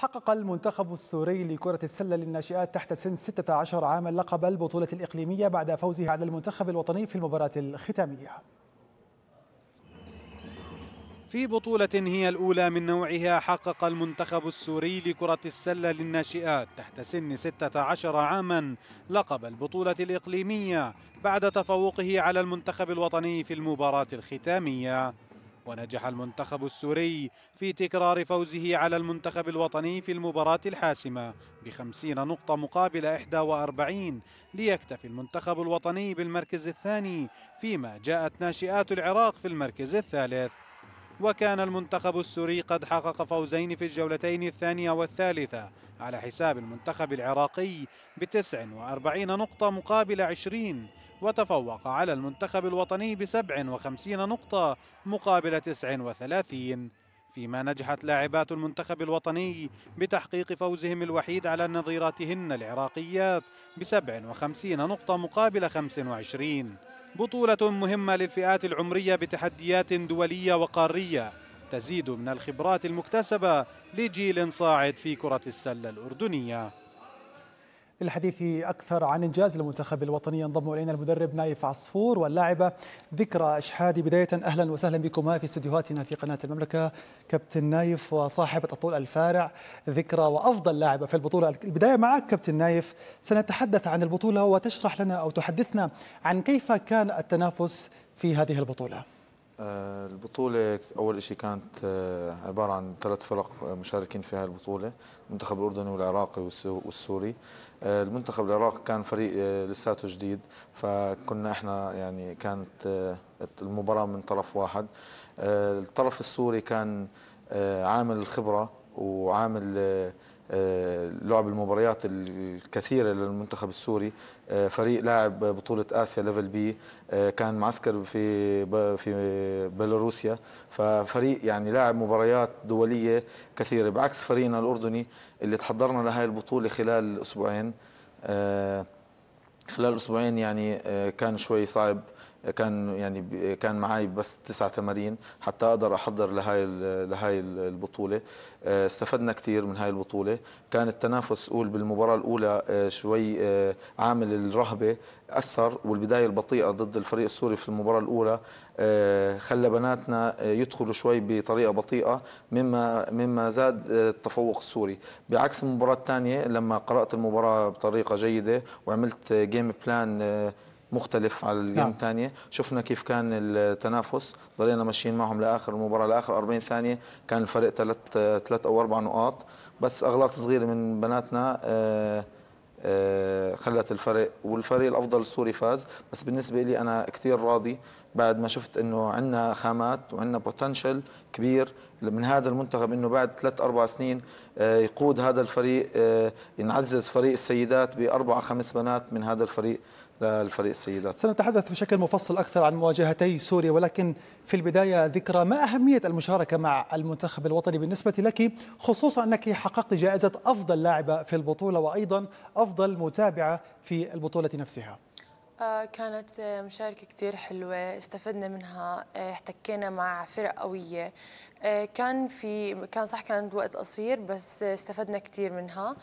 حقق المنتخب السوري لكرة السلة للناشئات تحت سن 16 عاما لقب البطولة الإقليمية بعد فوزه على المنتخب الوطني في المباراة الختامية في بطولة هي الأولى من نوعها حقق المنتخب السوري لكرة السلة للناشئات تحت سن 16 عاما لقب البطولة الإقليمية بعد تفوقه على المنتخب الوطني في المباراة الختامية ونجح المنتخب السوري في تكرار فوزه على المنتخب الوطني في المباراة الحاسمة بخمسين نقطة مقابل 41 ليكتفي المنتخب الوطني بالمركز الثاني فيما جاءت ناشئات العراق في المركز الثالث وكان المنتخب السوري قد حقق فوزين في الجولتين الثانية والثالثة على حساب المنتخب العراقي بتسع وأربعين نقطة مقابل عشرين وتفوق على المنتخب الوطني ب 57 نقطة مقابل 39 فيما نجحت لاعبات المنتخب الوطني بتحقيق فوزهم الوحيد على نظيراتهن العراقيات ب 57 نقطة مقابل 25 بطولة مهمة للفئات العمرية بتحديات دولية وقارية تزيد من الخبرات المكتسبة لجيل صاعد في كرة السلة الأردنية للحديث أكثر عن إنجاز المنتخب الوطني ينضم إلينا المدرب نايف عصفور واللاعبة ذكرى أشحادي بداية أهلا وسهلا بكما في استديوهاتنا في قناة المملكة كابتن نايف وصاحبة الطول الفارع ذكرى وأفضل لاعبة في البطولة البداية معك كابتن نايف سنتحدث عن البطولة وتشرح لنا أو تحدثنا عن كيف كان التنافس في هذه البطولة آه، البطولة أول شيء كانت آه، عبارة عن ثلاث فرق مشاركين في هذه البطولة المنتخب الأردني والعراقي والسوري آه، المنتخب العراقي كان فريق لساته جديد فكنا احنا يعني كانت المباراة من طرف واحد الطرف السوري كان عامل الخبرة وعامل آه، لعب المباريات الكثيرة للمنتخب السوري آه، فريق لاعب بطولة آسيا ليفل بي آه، كان معسكر في في بيلاروسيا ففريق يعني لاعب مباريات دولية كثيرة بعكس فريقنا الأردني اللي تحضرنا لهذه البطولة خلال أسبوعين خلال أسبوعين يعني كان شوي صعب كان يعني كان معي بس تسع تمارين حتى اقدر احضر لهي لهي البطوله آه، استفدنا كثير من هاي البطوله كان التنافس قول بالمباراه الاولى آه، شوي آه، عامل الرهبه اثر والبدايه البطيئه ضد الفريق السوري في المباراه الاولى خلى بناتنا يدخلوا شوي بطريقه بطيئه مما مما زاد التفوق السوري بعكس المباراه الثانيه لما قرات المباراه بطريقه جيده وعملت جيم بلان مختلف على الجيم نعم. الثانيه شفنا كيف كان التنافس ضلينا ماشيين معهم لاخر المباراه لاخر 40 ثانيه كان الفرق ثلاث ثلاث او اربع نقاط بس اغلاط صغيره من بناتنا آه آه خلت الفرق والفريق الافضل السوري فاز بس بالنسبه لي انا كثير راضي بعد ما شفت انه عندنا خامات وعندنا بوتنشل كبير من هذا المنتخب انه بعد ثلاث اربع سنين آه، يقود هذا الفريق آه، ينعزز فريق السيدات باربع خمس بنات من هذا الفريق للفريق السيدات سنتحدث بشكل مفصل أكثر عن مواجهتي سوريا ولكن في البداية ذكرى ما أهمية المشاركة مع المنتخب الوطني بالنسبة لك خصوصا أنك حققت جائزة أفضل لاعبة في البطولة وأيضا أفضل متابعة في البطولة نفسها آه، كانت آه، مشاركة كتير حلوة استفدنا منها آه، احتكينا مع فرق قوية كان في كان صح كان وقت قصير بس استفدنا كثير منها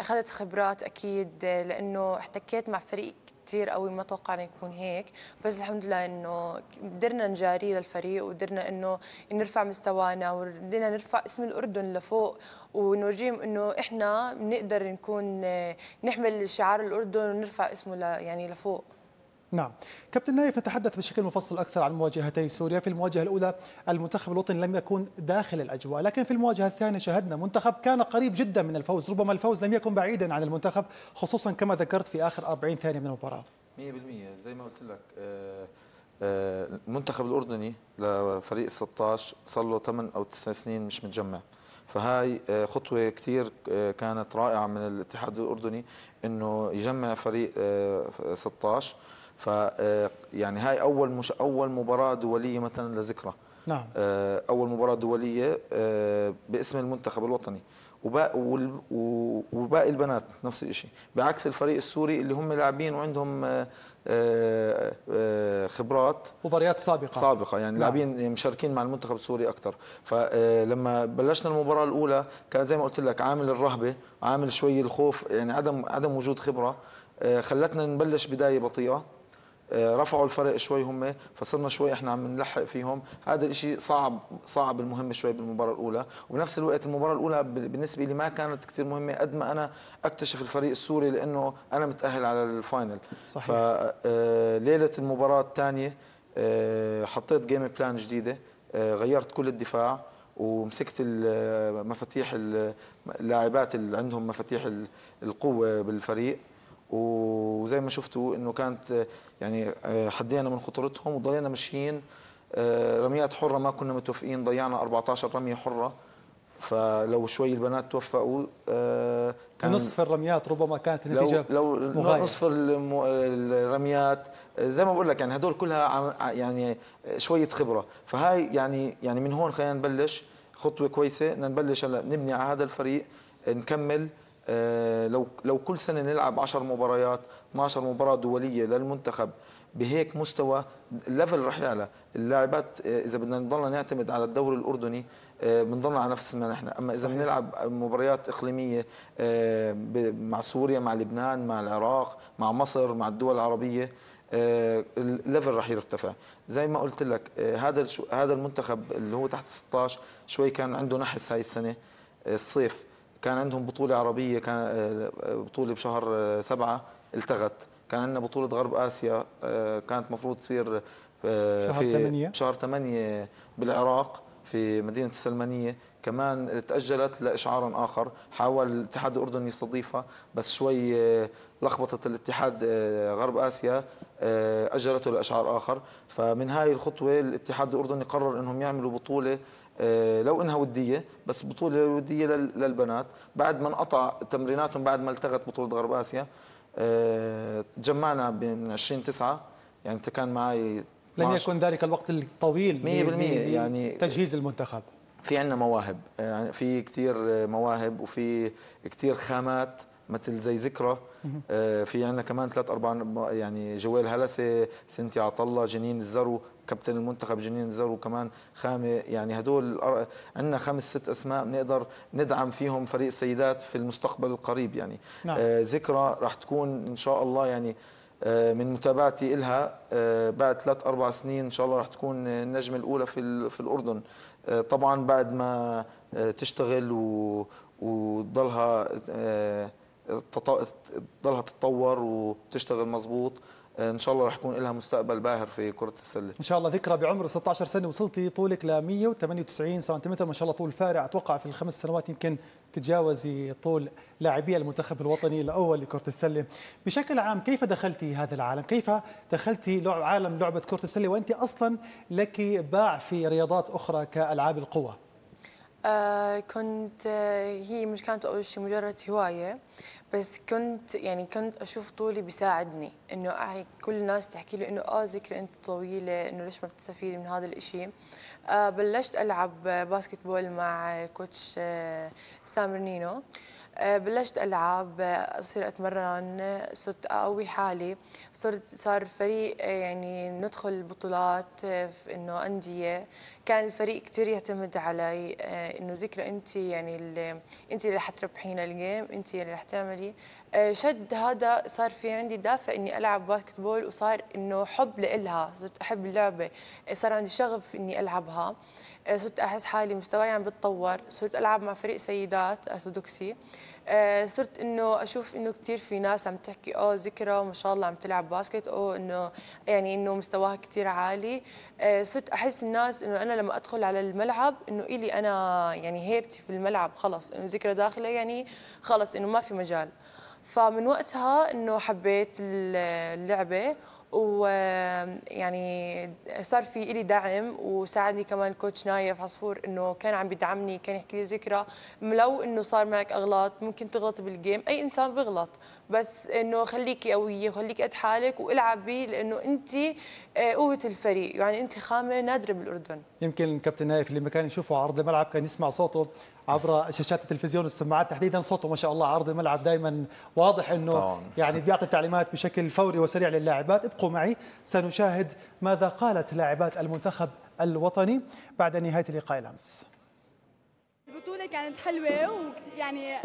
اخذت خبرات اكيد لانه احتكيت مع فريق كثير قوي ما توقعنا يكون هيك بس الحمد لله انه قدرنا نجاري للفريق وقدرنا انه نرفع مستوانا وقدرنا نرفع اسم الاردن لفوق ونورجيهم انه احنا بنقدر نكون نحمل شعار الاردن ونرفع اسمه يعني لفوق نعم كابتن نايف نتحدث بشكل مفصل أكثر عن مواجهتي سوريا في المواجهة الأولى المنتخب الوطني لم يكن داخل الأجواء لكن في المواجهة الثانية شهدنا منتخب كان قريب جدا من الفوز ربما الفوز لم يكن بعيدا عن المنتخب خصوصا كما ذكرت في آخر 40 ثانية من المباراة 100% زي ما قلت لك آه، آه، المنتخب الأردني لفريق 16 صار له 8 أو 9 سنين مش متجمع فهاي آه، خطوة كثير كانت رائعة من الاتحاد الأردني أنه يجمع فريق 16 ف آه، يعني هاي اول مش اول مباراه دوليه مثلا لذكرى نعم آه، اول مباراه دوليه آه، باسم المنتخب الوطني وباقي البنات نفس الشيء بعكس الفريق السوري اللي هم لاعبين وعندهم خبرات مباريات سابقه سابقه يعني نعم. لاعبين مشاركين مع المنتخب السوري اكثر فلما بلشنا المباراه الاولى كان زي ما قلت لك عامل الرهبه عامل شوي الخوف يعني عدم عدم وجود خبره خلتنا نبلش بدايه بطيئه آه، رفعوا الفرق شوي هم فصرنا شوي احنا عم نلحق فيهم هذا الشيء صعب صعب المهم شوي بالمباراه الاولى وبنفس الوقت المباراه الاولى بالنسبه لي ما كانت كثير مهمه قد ما انا اكتشف الفريق السوري لانه انا متاهل على الفاينل صحيح فليله آه، المباراه الثانيه آه، حطيت جيم بلان جديده غيرت كل الدفاع ومسكت مفاتيح اللاعبات اللي عندهم مفاتيح القوه بالفريق وزي ما شفتوا انه كانت يعني آه، حدينا من خطورتهم وضلينا ماشيين آه، رميات حره ما كنا متوفقين ضيعنا 14 رميه حره فلو شوي البنات توفقوا آه، كان نصف الرميات ربما كانت النتيجه لو, لو مغاية. نصف الرميات زي ما بقول لك يعني هدول كلها يعني شويه خبره فهاي يعني يعني من هون خلينا نبلش خطوه كويسه بدنا نبلش هلا نبني على هذا الفريق نكمل آه، لو لو كل سنه نلعب 10 مباريات 12 مباراه دوليه للمنتخب بهيك مستوى الليفل رح يعلى اللاعبات آه، اذا بدنا نضلنا نعتمد على الدوري الاردني آه، بنضلنا على نفس ما نحن اما اذا بنلعب مباريات اقليميه مع سوريا مع لبنان مع العراق مع مصر مع الدول العربيه الليفل رح يرتفع زي ما قلت لك هذا هذا المنتخب اللي هو تحت 16 شوي كان عنده نحس هاي السنه الصيف كان عندهم بطولة عربية كان آه، بطولة بشهر آه، سبعة التغت كان عندنا بطولة غرب آسيا آه، كانت مفروض تصير شهر في شهر ثمانية بالعراق في مدينة السلمانية كمان تأجلت لإشعار آخر حاول الاتحاد الأردني يستضيفها بس شوي لخبطت الاتحاد غرب آسيا أجلته لإشعار آخر فمن هاي الخطوة الاتحاد الأردني قرر أنهم يعملوا بطولة آه، لو انها وديه بس بطوله وديه للبنات بعد ما انقطع تمريناتهم بعد ما التغت بطوله غرب اسيا تجمعنا من 20 9 يعني كان معي لم يكن ذلك الوقت الطويل 100% يعني تجهيز المنتخب في عندنا مواهب يعني في كثير مواهب وفي كثير خامات مثل زي ذكرى آه، في عندنا كمان ثلاث اربع يعني جوال هلسه سنتي عطله جنين الزرو كابتن المنتخب جنين الزرو كمان خامه يعني هدول عندنا خمس ست اسماء بنقدر ندعم فيهم فريق السيدات في المستقبل القريب يعني نعم. آه، ذكرى راح تكون ان شاء الله يعني آه، من متابعتي لها بعد ثلاث أربع سنين إن شاء الله راح تكون النجمة الأولى في, في الأردن طبعا بعد ما تشتغل و وتضلها تضلها تتطور وتشتغل مظبوط ان شاء الله رح يكون لها مستقبل باهر في كره السله ان شاء الله ذكرى بعمر 16 سنه وصلتي طولك ل 198 سنتيمتر ما شاء الله طول فارع اتوقع في الخمس سنوات يمكن تتجاوزي طول لاعبي المنتخب الوطني الاول لكره السله بشكل عام كيف دخلتي هذا العالم كيف دخلتي عالم لعبه كره السله وانت اصلا لك باع في رياضات اخرى كالعاب القوه آه، كنت آه، هي مش كانت أول شيء مجرد هواية بس كنت يعني كنت أشوف طولي بيساعدني إنه كل الناس تحكي لي إنه آه ذكري أنت طويلة إنه ليش ما بتستفيدي من هذا الشيء آه، بلشت ألعب باسكتبول مع كوتش سامر نينو بلشت ألعب أصير أتمرن صرت أقوي حالي صرت صار فريق يعني ندخل بطولات في إنه أندية كان الفريق كثير يعتمد علي آه، انه ذكرى انت يعني اللي انت اللي رح تربحينا الجيم انت اللي رح تعملي آه، شد هذا صار في عندي دافع اني العب باسكت بول وصار انه حب لإلها صرت احب اللعبه آه، صار عندي شغف اني العبها صرت احس حالي مستواي عم بتطور صرت العب مع فريق سيدات ارثوذكسي آه، صرت انه اشوف انه كثير في ناس عم تحكي اه ذكرى ما شاء الله عم تلعب باسكت او انه يعني انه مستواها كثير عالي آه، صرت احس الناس انه انا لما ادخل على الملعب انه الي انا يعني هيبتي في الملعب خلص انه ذكرى داخله يعني خلص انه ما في مجال فمن وقتها انه حبيت اللعبه ويعني صار في إلي دعم وساعدني كمان كوتش نايف عصفور انه كان عم بيدعمني كان يحكي لي ذكرى لو انه صار معك اغلاط ممكن تغلط بالجيم اي انسان بيغلط بس انه خليكي قويه وخليكي قد حالك والعبي لانه انت آه، قوه الفريق يعني انت خامه نادره بالاردن يمكن كابتن نايف اللي ما كان يشوفه عرض الملعب كان يسمع صوته عبر شاشات التلفزيون والسماعات تحديدا صوته ما شاء الله عرض الملعب دائما واضح انه يعني بيعطي تعليمات بشكل فوري وسريع للاعبات ابقوا معي سنشاهد ماذا قالت لاعبات المنتخب الوطني بعد نهايه لقاء الامس البطولة كانت حلوة وكت... يعني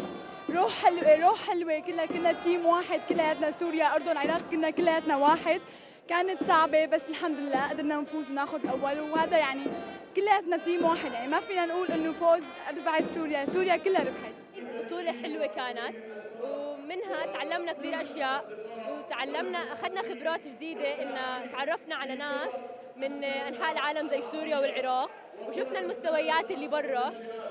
روح حلوة روح حلوة كنا كنا تيم واحد كلياتنا سوريا أردن عراق كنا كلياتنا واحد كانت صعبة بس الحمد لله قدرنا نفوز وناخذ أول وهذا يعني كلياتنا تيم واحد يعني ما فينا نقول إنه فوز ربحت سوريا سوريا كلها ربحت البطولة حلوة كانت ومنها تعلمنا كثير أشياء وتعلمنا أخذنا خبرات جديدة إن تعرفنا على ناس من أنحاء العالم زي سوريا والعراق وشفنا المستويات اللي برا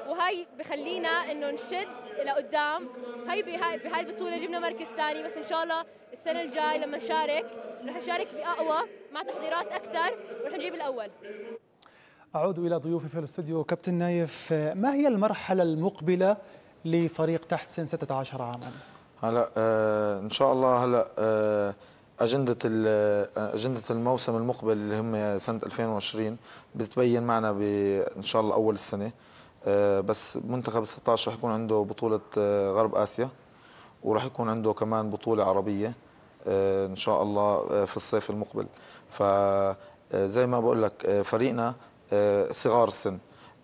وهي بخلينا انه نشد لقدام قدام هي بهاي البطوله جبنا مركز ثاني بس ان شاء الله السنه الجاي لما نشارك رح نشارك باقوى مع تحضيرات اكثر ورح نجيب الاول اعود الى ضيوفي في الاستوديو كابتن نايف ما هي المرحله المقبله لفريق تحت سن 16 عاما هلا آه ان شاء الله هلا آه اجنده اجنده الموسم المقبل اللي هم سنه 2020 بتبين معنا ان شاء الله اول السنه آه، بس منتخب ال 16 رح يكون عنده بطوله آه، غرب اسيا ورح يكون عنده كمان بطوله عربيه آه، ان شاء الله في الصيف المقبل فزي ما بقول لك فريقنا صغار السن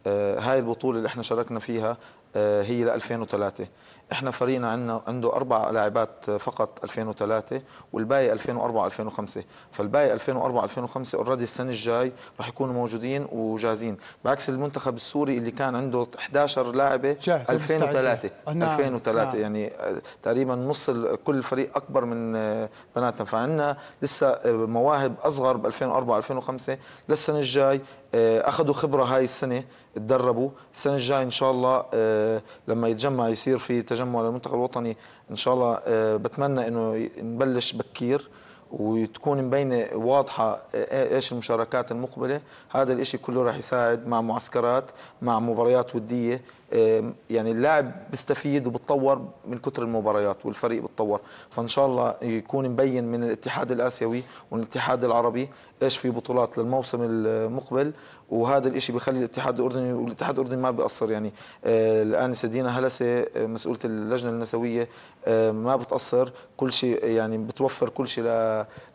هاي البطوله اللي احنا شاركنا فيها هي ل 2003 احنا فريقنا عندنا عنده اربع لاعبات فقط 2003 والباقي 2004 2005 فالباقي 2004 2005 اوريدي السنه الجاي رح يكونوا موجودين وجاهزين بعكس المنتخب السوري اللي كان عنده 11 لاعبه 2003 آه، نعم. 2003 نعم. يعني آه، تقريبا نص كل فريق اكبر من آه، بناتنا فعندنا لسه مواهب اصغر ب 2004 2005 للسنه الجاي اخذوا خبره هاي السنه تدربوا السنه الجاي ان شاء الله لما يتجمع يصير في التجمع للمنتخب الوطني ان شاء الله آه، بتمنى انه نبلش بكير وتكون مبينه واضحه آه، آه، ايش المشاركات المقبله هذا الشيء كله راح يساعد مع معسكرات مع مباريات وديه يعني اللاعب بيستفيد وبتطور من كثر المباريات والفريق بتطور فان شاء الله يكون مبين من الاتحاد الاسيوي والاتحاد العربي ايش في بطولات للموسم المقبل وهذا الشيء بيخلي الاتحاد الاردني والاتحاد الاردني ما بيقصر يعني آه، الان الانسه دينا هلسه آه، مسؤوله اللجنه النسويه آه، ما بتقصر كل شيء يعني بتوفر كل شيء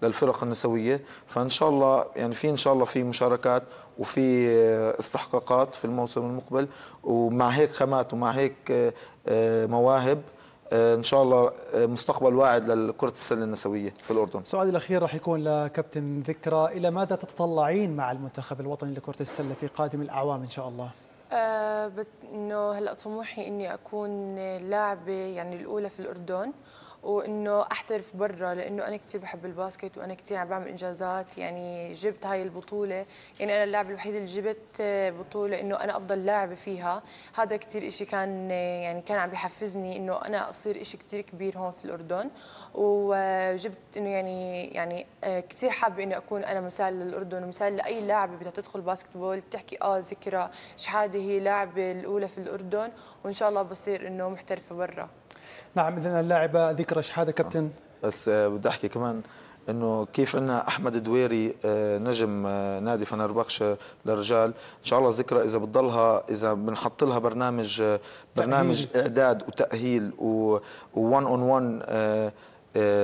للفرق النسويه فان شاء الله يعني في ان شاء الله في مشاركات وفي استحقاقات في الموسم المقبل ومع هيك خامات ومع هيك مواهب آه، ان شاء الله آه، مستقبل واعد لكره السله النسويه في الاردن. سؤالي الاخير راح يكون لكابتن ذكرى، الى ماذا تتطلعين مع المنتخب الوطني لكره السله في قادم الاعوام ان شاء الله؟ آه بت... انه هلا طموحي اني اكون لاعبه يعني الاولى في الاردن وانه احترف برا لانه انا كثير بحب الباسكت وانا كثير عم بعمل انجازات يعني جبت هاي البطوله يعني انا اللاعب الوحيد اللي جبت بطوله انه انا افضل لاعبه فيها هذا كثير شيء كان يعني كان عم بحفزني انه انا اصير شيء كثير كبير هون في الاردن وجبت انه يعني يعني آه، كثير حابه اني اكون انا مثال للاردن ومثال لاي لاعبه بدها تدخل باسكتبول تحكي اه ذكرى شحاده هي لاعبه الاولى في الاردن وان شاء الله بصير انه محترفه برا نعم اذا اللاعبه ذكرى شحاده كابتن بس آه، بدي احكي كمان انه كيف ان احمد دويري آه، نجم آه، نادي فنربخش للرجال ان شاء الله ذكرى اذا بتضلها اذا بنحط لها برنامج برنامج تأهيل. اعداد وتاهيل و1 اون 1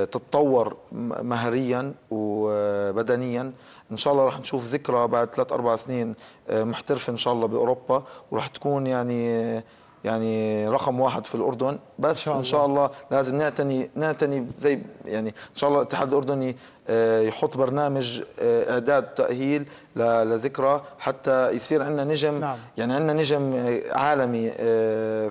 تتطور مهريا وبدنيا ان شاء الله رح نشوف ذكرى بعد ثلاث اربع سنين محترفه ان شاء الله باوروبا ورح تكون يعني يعني رقم واحد في الاردن بس ان شاء الله, إن شاء الله لازم نعتني نعتني زي يعني ان شاء الله الاتحاد الاردني آه، يحط برنامج آه، اعداد تاهيل لذكرى حتى يصير عندنا نجم نعم. يعني عندنا نجم آه، عالمي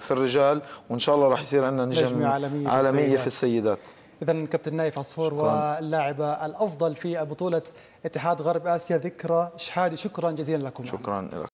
في الرجال وان شاء الله راح يصير عندنا نجم عالميه, عالمية في السيدات اذا كابتن نايف عصفور واللاعبه الافضل في بطوله اتحاد غرب اسيا ذكرى شحادي شكرا جزيلا لكم شكرا لك